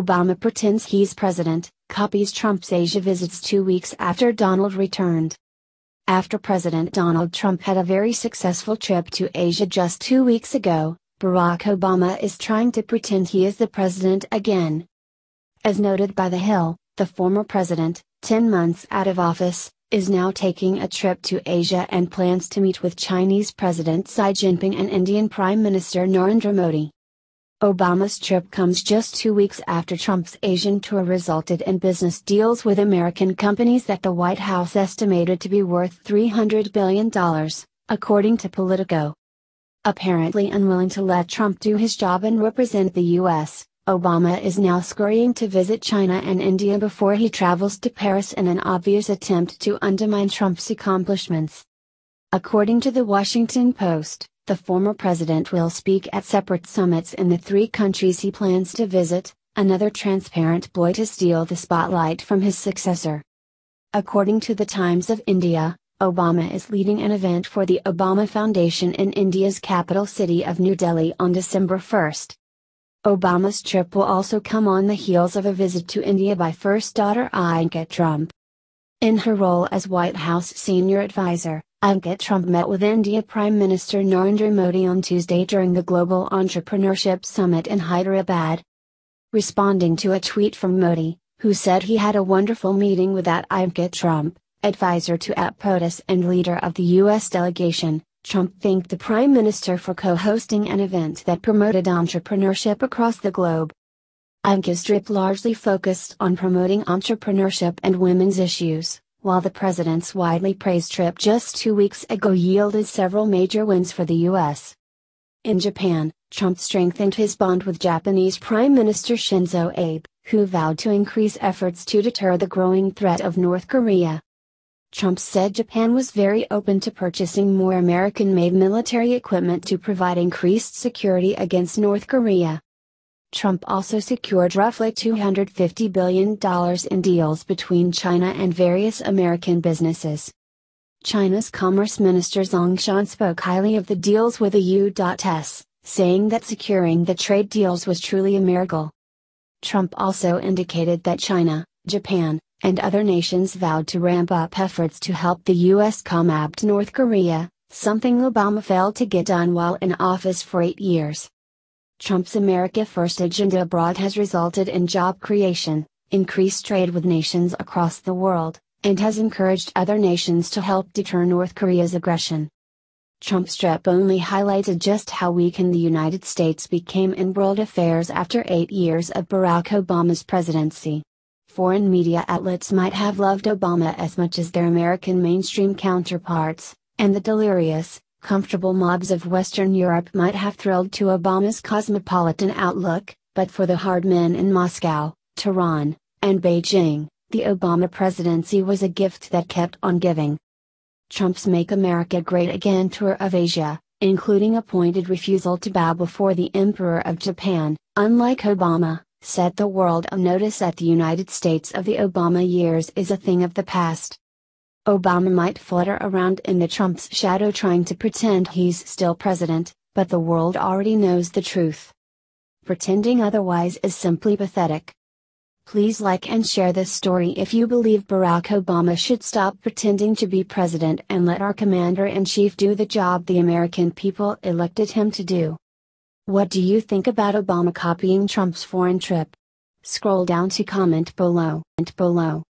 Obama pretends he's president, copies Trump's Asia visits two weeks after Donald returned. After President Donald Trump had a very successful trip to Asia just two weeks ago, Barack Obama is trying to pretend he is the president again. As noted by The Hill, the former president, 10 months out of office, is now taking a trip to Asia and plans to meet with Chinese President Xi Jinping and Indian Prime Minister Narendra Modi. Obama's trip comes just two weeks after Trump's Asian tour resulted in business deals with American companies that the White House estimated to be worth $300 billion, according to Politico. Apparently unwilling to let Trump do his job and represent the U.S., Obama is now scurrying to visit China and India before he travels to Paris in an obvious attempt to undermine Trump's accomplishments. According to The Washington Post, the former president will speak at separate summits in the three countries he plans to visit, another transparent boy to steal the spotlight from his successor. According to the Times of India, Obama is leading an event for the Obama Foundation in India's capital city of New Delhi on December 1. Obama's trip will also come on the heels of a visit to India by first daughter Ivanka Trump. In her role as White House senior advisor, Ivanka Trump met with India Prime Minister Narendra Modi on Tuesday during the Global Entrepreneurship Summit in Hyderabad. Responding to a tweet from Modi, who said he had a wonderful meeting with that Ivanka Trump, advisor to at POTUS and leader of the U.S. delegation, Trump thanked the Prime Minister for co-hosting an event that promoted entrepreneurship across the globe. Ivanka's trip largely focused on promoting entrepreneurship and women's issues while the president's widely praised trip just two weeks ago yielded several major wins for the U.S. In Japan, Trump strengthened his bond with Japanese Prime Minister Shinzo Abe, who vowed to increase efforts to deter the growing threat of North Korea. Trump said Japan was very open to purchasing more American made military equipment to provide increased security against North Korea. Trump also secured roughly $250 billion in deals between China and various American businesses. China's Commerce Minister Zhang Shan spoke highly of the deals with the U.S., saying that securing the trade deals was truly a miracle. Trump also indicated that China, Japan, and other nations vowed to ramp up efforts to help the U.S. combat North Korea, something Obama failed to get done while in office for eight years. Trump's America First agenda abroad has resulted in job creation, increased trade with nations across the world, and has encouraged other nations to help deter North Korea's aggression. Trump's trip only highlighted just how weakened the United States became in world affairs after eight years of Barack Obama's presidency. Foreign media outlets might have loved Obama as much as their American mainstream counterparts, and the delirious, comfortable mobs of Western Europe might have thrilled to Obama's cosmopolitan outlook, but for the hard men in Moscow, Tehran, and Beijing, the Obama presidency was a gift that kept on giving. Trump's Make America Great Again tour of Asia, including a pointed refusal to bow before the Emperor of Japan, unlike Obama, set the world on notice that the United States of the Obama years is a thing of the past. Obama might flutter around in the Trump's shadow trying to pretend he's still president, but the world already knows the truth. Pretending otherwise is simply pathetic. Please like and share this story if you believe Barack Obama should stop pretending to be president and let our commander in chief do the job the American people elected him to do. What do you think about Obama copying Trump's foreign trip? Scroll down to comment below and below.